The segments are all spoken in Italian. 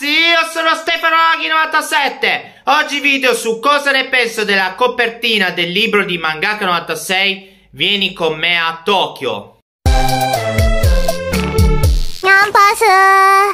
ragazzi, io sono Stefano Aghi97. Oggi video su cosa ne penso della copertina del libro di Mangaka 96 Vieni con me a Tokyo. Non posso.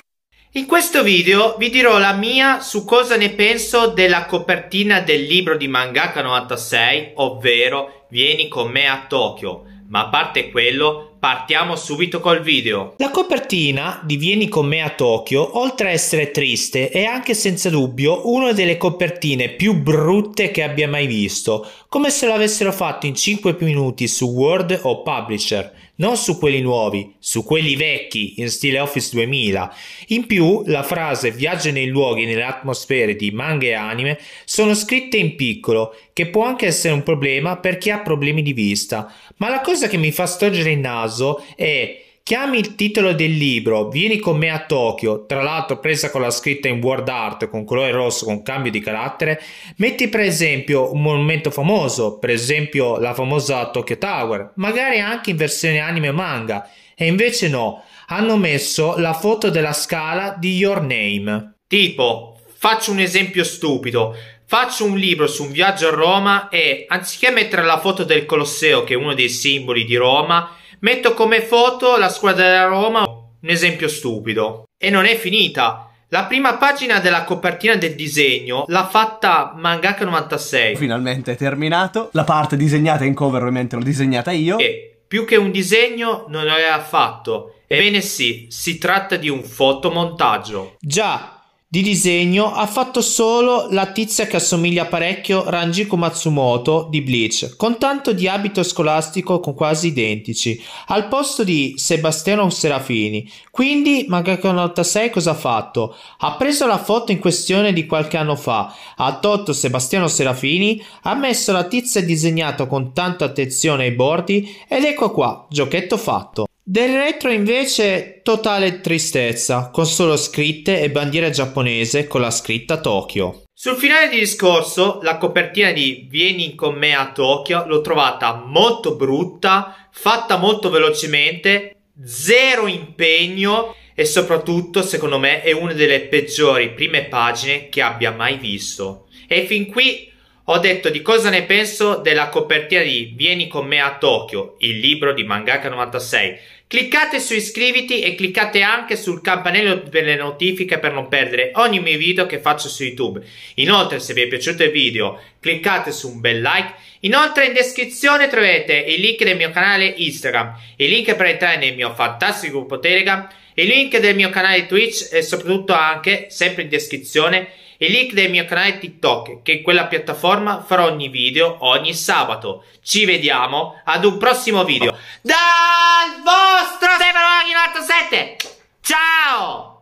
In questo video vi dirò la mia su cosa ne penso della copertina del libro di Mangaka 96, ovvero Vieni con me a Tokyo. Ma a parte quello, Partiamo subito col video. La copertina di Vieni con me a Tokyo, oltre a essere triste, è anche senza dubbio una delle copertine più brutte che abbia mai visto, come se l'avessero fatto in 5 minuti su Word o Publisher, non su quelli nuovi, su quelli vecchi in stile Office 2000. In più, la frase viaggio nei luoghi e nelle atmosfere di manga e anime sono scritte in piccolo, che può anche essere un problema per chi ha problemi di vista, ma la cosa che mi fa storgere il naso caso è Chiami il titolo del libro, vieni con me a Tokyo, tra l'altro presa con la scritta in word art con colore rosso con cambio di carattere, metti per esempio un monumento famoso, per esempio la famosa Tokyo Tower, magari anche in versione anime manga, e invece no, hanno messo la foto della scala di Your Name. Tipo, faccio un esempio stupido, Faccio un libro su un viaggio a Roma e anziché mettere la foto del Colosseo, che è uno dei simboli di Roma, Metto come foto la squadra della Roma, un esempio stupido. E non è finita. La prima pagina della copertina del disegno l'ha fatta Mangaka 96. Finalmente è terminato. La parte disegnata in cover ovviamente l'ho disegnata io. E più che un disegno non l'aveva fatto. Ebbene sì, si tratta di un fotomontaggio. Già, di disegno ha fatto solo la tizia che assomiglia parecchio Ranjiko Matsumoto di Bleach, con tanto di abito scolastico con quasi identici, al posto di Sebastiano Serafini. Quindi Mangaka 96 cosa ha fatto? Ha preso la foto in questione di qualche anno fa, ha tolto Sebastiano Serafini, ha messo la tizia disegnata con tanta attenzione ai bordi ed ecco qua, giochetto fatto. Del retro invece totale tristezza, con solo scritte e bandiera giapponese con la scritta Tokyo. Sul finale di discorso, la copertina di Vieni con me a Tokyo l'ho trovata molto brutta, fatta molto velocemente, zero impegno e soprattutto, secondo me, è una delle peggiori prime pagine che abbia mai visto. E fin qui ho detto di cosa ne penso della copertina di Vieni con me a Tokyo, il libro di Mangaka 96. Cliccate su iscriviti e cliccate anche sul campanello per le notifiche per non perdere ogni mio video che faccio su YouTube. Inoltre, se vi è piaciuto il video, cliccate su un bel like. Inoltre in descrizione troverete il link del mio canale Instagram, il link per entrare nel mio fantastico gruppo Telegram, il link del mio canale Twitch e soprattutto anche, sempre in descrizione, e link del mio canale TikTok, che in quella piattaforma farò ogni video ogni sabato. Ci vediamo ad un prossimo video. Dal vostro Stefano 87 Ciao!